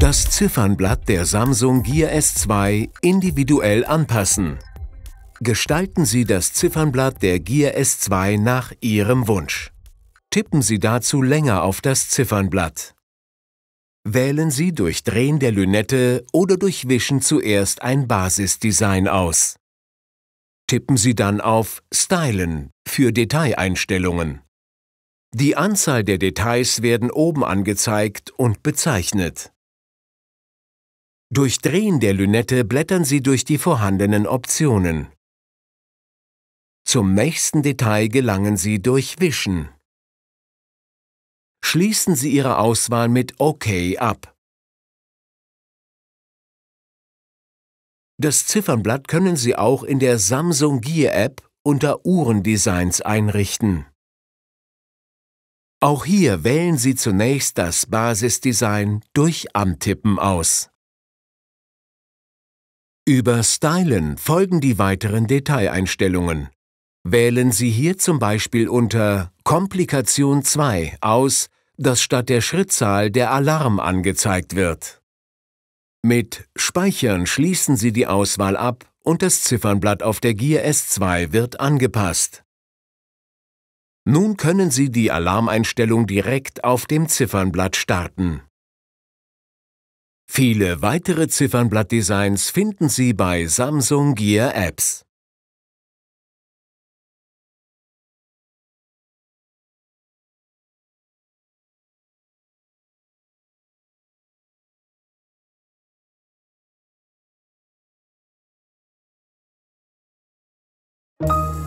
Das Ziffernblatt der Samsung Gear S2 individuell anpassen. Gestalten Sie das Ziffernblatt der Gear S2 nach Ihrem Wunsch. Tippen Sie dazu länger auf das Ziffernblatt. Wählen Sie durch Drehen der Lünette oder durch Wischen zuerst ein Basisdesign aus. Tippen Sie dann auf Stylen für Detaileinstellungen. Die Anzahl der Details werden oben angezeigt und bezeichnet. Durch Drehen der Lünette blättern Sie durch die vorhandenen Optionen. Zum nächsten Detail gelangen Sie durch Wischen. Schließen Sie Ihre Auswahl mit OK ab. Das Ziffernblatt können Sie auch in der Samsung Gear App unter Uhrendesigns einrichten. Auch hier wählen Sie zunächst das Basisdesign durch Antippen aus. Über Stylen folgen die weiteren Detaileinstellungen. Wählen Sie hier zum Beispiel unter Komplikation 2 aus, dass statt der Schrittzahl der Alarm angezeigt wird. Mit Speichern schließen Sie die Auswahl ab und das Ziffernblatt auf der Gear S2 wird angepasst. Nun können Sie die Alarmeinstellung direkt auf dem Ziffernblatt starten. Viele weitere Ziffernblattdesigns finden Sie bei Samsung Gear Apps. you